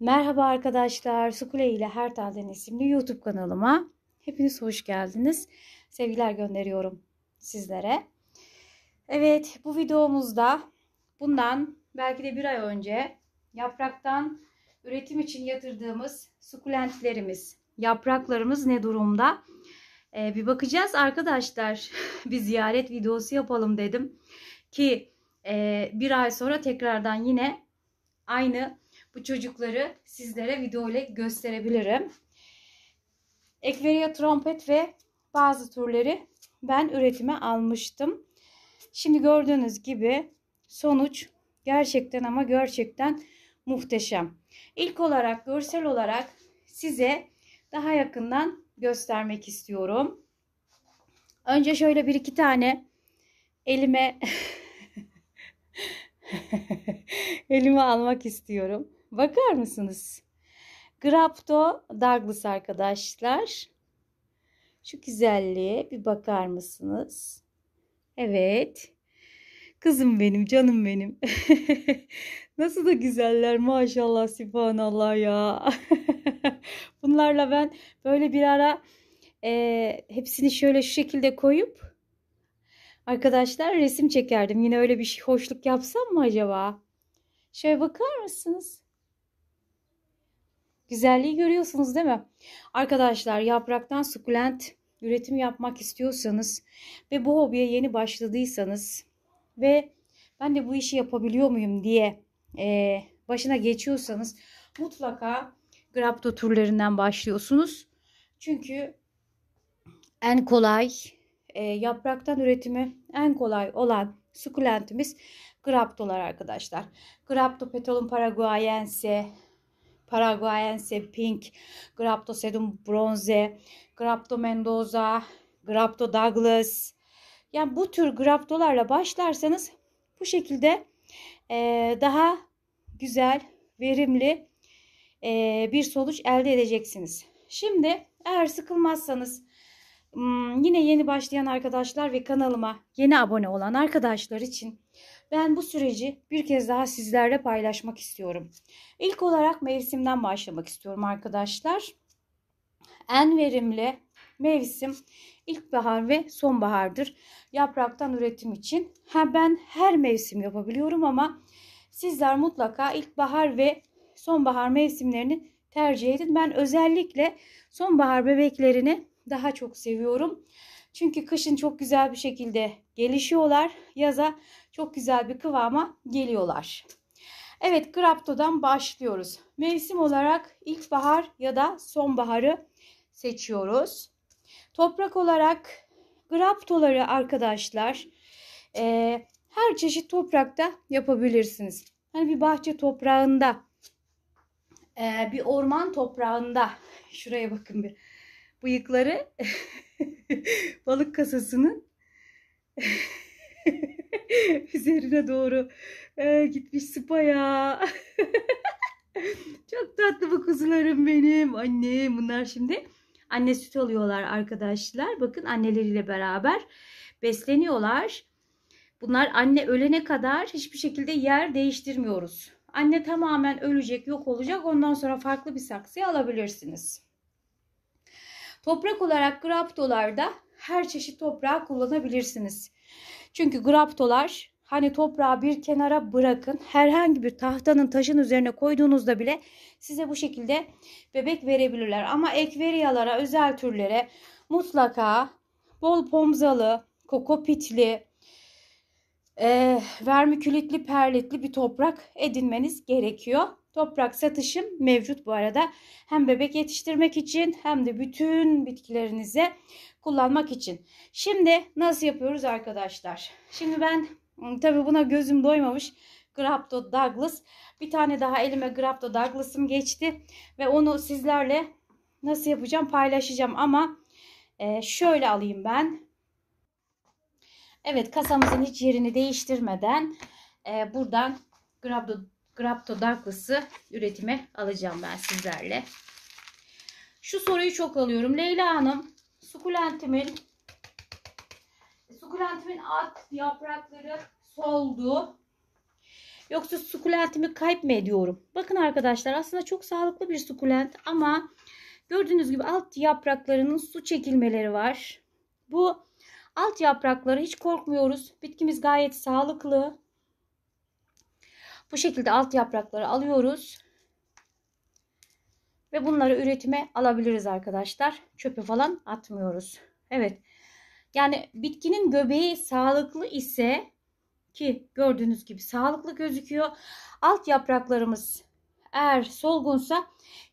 Merhaba arkadaşlar, Sukule ile Her Telden isimli YouTube kanalıma hepiniz hoş geldiniz. Sevgiler gönderiyorum sizlere. Evet, bu videomuzda bundan belki de bir ay önce yapraktan üretim için yatırdığımız sukulentlerimiz, yapraklarımız ne durumda? Ee, bir bakacağız arkadaşlar. bir ziyaret videosu yapalım dedim ki e, bir ay sonra tekrardan yine aynı bu çocukları sizlere video ile gösterebilirim. Ekveria trompet ve bazı türleri ben üretime almıştım. Şimdi gördüğünüz gibi sonuç gerçekten ama gerçekten muhteşem. İlk olarak görsel olarak size daha yakından göstermek istiyorum. Önce şöyle bir iki tane elime elime almak istiyorum. Bakar mısınız? Grapto Douglas arkadaşlar. Şu güzelliğe bir bakar mısınız? Evet. Kızım benim, canım benim. Nasıl da güzeller maşallah sifanallah ya. Bunlarla ben böyle bir ara e, hepsini şöyle şu şekilde koyup arkadaşlar resim çekerdim. Yine öyle bir şey, hoşluk yapsam mı acaba? Şöyle bakar mısınız? Güzelliği görüyorsunuz değil mi? Arkadaşlar yapraktan sukulent üretim yapmak istiyorsanız ve bu hobiye yeni başladıysanız ve ben de bu işi yapabiliyor muyum diye e, başına geçiyorsanız mutlaka grapto türlerinden başlıyorsunuz. Çünkü en kolay e, yapraktan üretimi en kolay olan sukulentimiz graptolar arkadaşlar. Grapto petalum paraguayense, Paraguayense Pink, Grapto Sedum Bronze, Grapto Mendoza, Grapto Douglas. Yani bu tür graptolarla başlarsanız bu şekilde e, daha güzel, verimli e, bir sonuç elde edeceksiniz. Şimdi eğer sıkılmazsanız hmm, yine yeni başlayan arkadaşlar ve kanalıma yeni abone olan arkadaşlar için ben bu süreci bir kez daha sizlerle paylaşmak istiyorum. İlk olarak mevsimden başlamak istiyorum arkadaşlar. En verimli mevsim ilkbahar ve sonbahardır. Yapraktan üretim için. Ha ben her mevsim yapabiliyorum ama sizler mutlaka ilkbahar ve sonbahar mevsimlerini tercih edin. Ben özellikle sonbahar bebeklerini daha çok seviyorum. Çünkü kışın çok güzel bir şekilde gelişiyorlar. Yaza çok güzel bir kıvama geliyorlar. Evet Grapto'dan başlıyoruz. Mevsim olarak ilkbahar ya da sonbaharı seçiyoruz. Toprak olarak Grapto'ları arkadaşlar e, her çeşit toprakta yapabilirsiniz. Hani bir bahçe toprağında, e, bir orman toprağında. Şuraya bakın bir bıyıkları balık kasasının üzerine doğru e, gitmiş spaya. Çok tatlı bu kuzularım benim. Anne bunlar şimdi anne süt alıyorlar arkadaşlar. Bakın anneleriyle beraber besleniyorlar. Bunlar anne ölene kadar hiçbir şekilde yer değiştirmiyoruz. Anne tamamen ölecek, yok olacak. Ondan sonra farklı bir saksıya alabilirsiniz. Toprak olarak graptolarda her çeşit toprağı kullanabilirsiniz. Çünkü graptolar hani toprağı bir kenara bırakın herhangi bir tahtanın taşın üzerine koyduğunuzda bile size bu şekilde bebek verebilirler. Ama ekveriyalara özel türlere mutlaka bol pomzalı, kokopitli, e, eh, vermikülitli, perlitli bir toprak edinmeniz gerekiyor toprak satışım mevcut bu arada. Hem bebek yetiştirmek için hem de bütün bitkilerinize kullanmak için. Şimdi nasıl yapıyoruz arkadaşlar? Şimdi ben ıı, tabi buna gözüm doymamış. Grapto Douglas. Bir tane daha elime Grapto Douglas'ım geçti. Ve onu sizlerle nasıl yapacağım paylaşacağım ama şöyle alayım ben. Evet kasamızın hiç yerini değiştirmeden buradan Grapto Grapto Douglas'ı üretime alacağım ben sizlerle. Şu soruyu çok alıyorum. Leyla Hanım sukulentimin sukulentimin alt yaprakları soldu. Yoksa sukulentimi kayıp mı ediyorum? Bakın arkadaşlar aslında çok sağlıklı bir sukulent ama gördüğünüz gibi alt yapraklarının su çekilmeleri var. Bu alt yaprakları hiç korkmuyoruz. Bitkimiz gayet sağlıklı. Bu şekilde alt yaprakları alıyoruz. Ve bunları üretime alabiliriz arkadaşlar. Çöpe falan atmıyoruz. Evet. Yani bitkinin göbeği sağlıklı ise ki gördüğünüz gibi sağlıklı gözüküyor. Alt yapraklarımız eğer solgunsa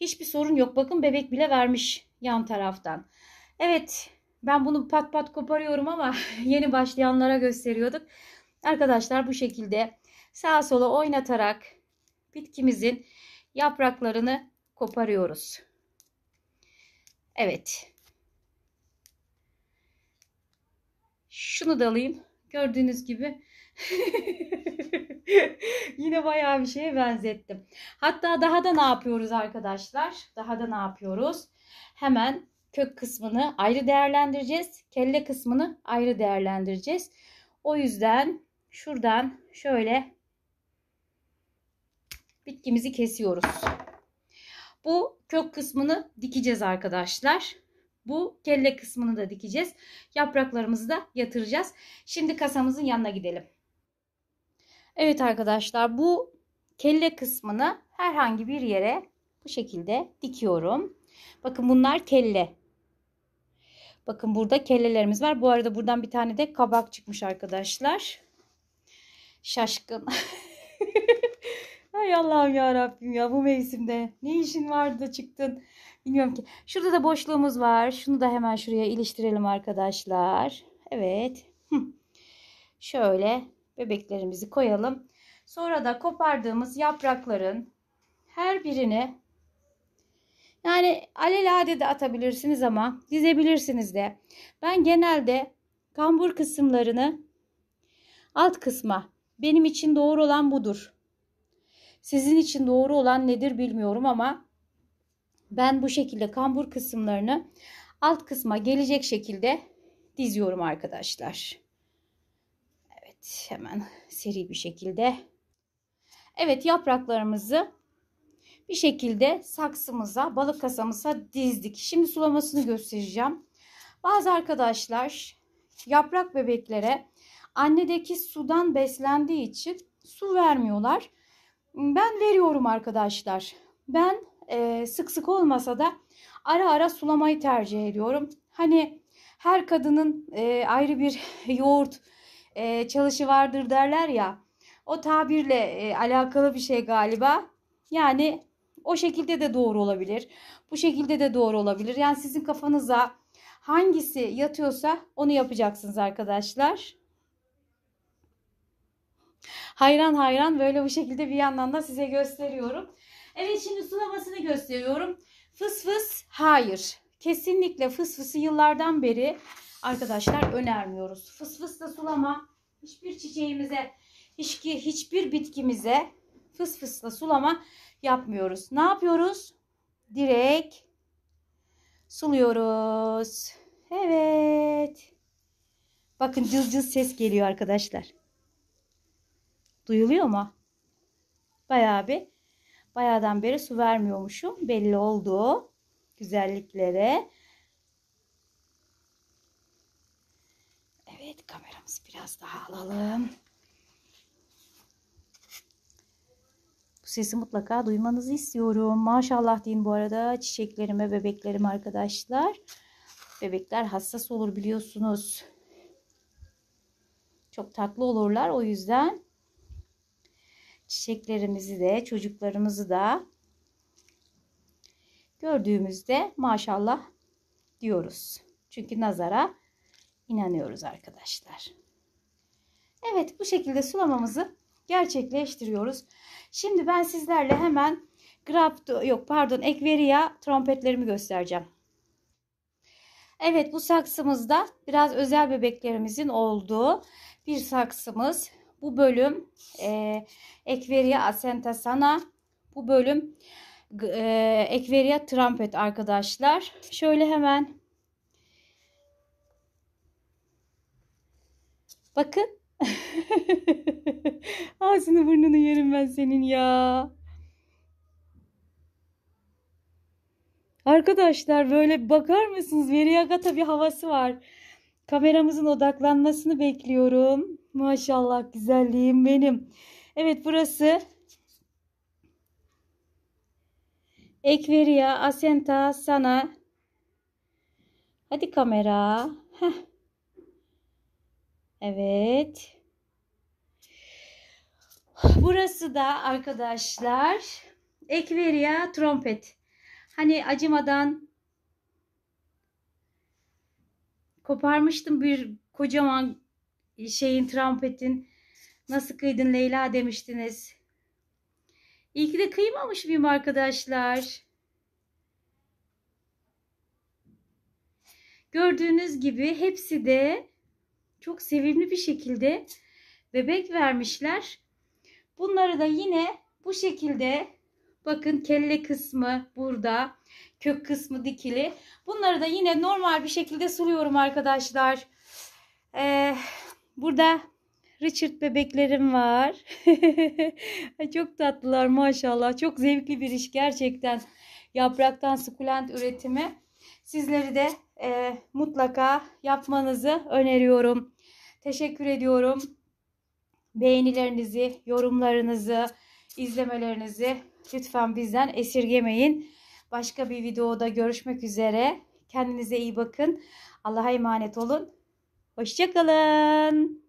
hiçbir sorun yok. Bakın bebek bile vermiş yan taraftan. Evet ben bunu pat pat koparıyorum ama yeni başlayanlara gösteriyorduk. Arkadaşlar bu şekilde sağa sola oynatarak bitkimizin yapraklarını koparıyoruz. Evet. Şunu da alayım. Gördüğünüz gibi yine bayağı bir şeye benzettim. Hatta daha da ne yapıyoruz arkadaşlar? Daha da ne yapıyoruz? Hemen kök kısmını ayrı değerlendireceğiz. Kelle kısmını ayrı değerlendireceğiz. O yüzden şuradan şöyle bitkimizi kesiyoruz. Bu kök kısmını dikeceğiz arkadaşlar. Bu kelle kısmını da dikeceğiz. Yapraklarımızı da yatıracağız. Şimdi kasamızın yanına gidelim. Evet arkadaşlar bu kelle kısmını herhangi bir yere bu şekilde dikiyorum. Bakın bunlar kelle. Bakın burada kellelerimiz var. Bu arada buradan bir tane de kabak çıkmış arkadaşlar. Şaşkın. Hay Allah'ım ya Rabbim ya bu mevsimde ne işin vardı da çıktın. Bilmiyorum ki. Şurada da boşluğumuz var. Şunu da hemen şuraya iliştirelim arkadaşlar. Evet. Şöyle bebeklerimizi koyalım. Sonra da kopardığımız yaprakların her birini yani alelade de atabilirsiniz ama dizebilirsiniz de. Ben genelde kambur kısımlarını alt kısma benim için doğru olan budur sizin için doğru olan nedir bilmiyorum ama ben bu şekilde kambur kısımlarını alt kısma gelecek şekilde diziyorum arkadaşlar. Evet hemen seri bir şekilde. Evet yapraklarımızı bir şekilde saksımıza balık kasamıza dizdik. Şimdi sulamasını göstereceğim. Bazı arkadaşlar yaprak bebeklere annedeki sudan beslendiği için su vermiyorlar. Ben veriyorum arkadaşlar. Ben e, sık sık olmasa da ara ara sulamayı tercih ediyorum. Hani her kadının e, ayrı bir yoğurt e, çalışı vardır derler ya. O tabirle e, alakalı bir şey galiba. Yani o şekilde de doğru olabilir. Bu şekilde de doğru olabilir. Yani sizin kafanıza hangisi yatıyorsa onu yapacaksınız arkadaşlar. Hayran hayran böyle bu şekilde bir yandan da size gösteriyorum. Evet şimdi sulamasını gösteriyorum. Fıs fıs hayır. Kesinlikle fıs fısı yıllardan beri arkadaşlar önermiyoruz. Fıs fısla sulama hiçbir çiçeğimize, hiç, hiçbir bitkimize fıs fısla sulama yapmıyoruz. Ne yapıyoruz? Direkt suluyoruz. Evet. Bakın cız cız ses geliyor arkadaşlar. Duyuluyor mu? Bayağı bir bayağıdan beri su vermiyormuşum. Belli oldu güzelliklere. Evet kameramızı biraz daha alalım. Bu sesi mutlaka duymanızı istiyorum. Maşallah deyin bu arada çiçeklerime, bebeklerime arkadaşlar. Bebekler hassas olur biliyorsunuz. Çok tatlı olurlar o yüzden çiçeklerimizi de çocuklarımızı da gördüğümüzde maşallah diyoruz. Çünkü nazara inanıyoruz arkadaşlar. Evet bu şekilde sulamamızı gerçekleştiriyoruz. Şimdi ben sizlerle hemen Grapto, yok pardon Ekveria trompetlerimi göstereceğim. Evet bu saksımızda biraz özel bebeklerimizin olduğu bir saksımız. Bu bölüm e, Ekveria Asenta Bu bölüm e, Ekveria Trumpet arkadaşlar. Şöyle hemen Bakın. Ağzını burnunu yerim ben senin ya. Arkadaşlar böyle bakar mısınız? Veriyaga bir havası var. Kameramızın odaklanmasını bekliyorum. Maşallah güzelliğim benim. Evet burası Ekveria Asenta sana. Hadi kamera. Heh. Evet. Burası da arkadaşlar Ekveria trompet. Hani acımadan koparmıştım bir kocaman şeyin trompetin nasıl kıydın Leyla demiştiniz. İyi ki de kıymamış mıyım arkadaşlar? Gördüğünüz gibi hepsi de çok sevimli bir şekilde bebek vermişler. Bunları da yine bu şekilde bakın kelle kısmı burada, kök kısmı dikili. Bunları da yine normal bir şekilde suluyorum arkadaşlar. Ee, Burada Richard bebeklerim var. çok tatlılar maşallah. Çok zevkli bir iş gerçekten. Yapraktan sukulent üretimi. Sizleri de e, mutlaka yapmanızı öneriyorum. Teşekkür ediyorum. Beğenilerinizi, yorumlarınızı, izlemelerinizi lütfen bizden esirgemeyin. Başka bir videoda görüşmek üzere. Kendinize iyi bakın. Allah'a emanet olun. Hoşçakalın.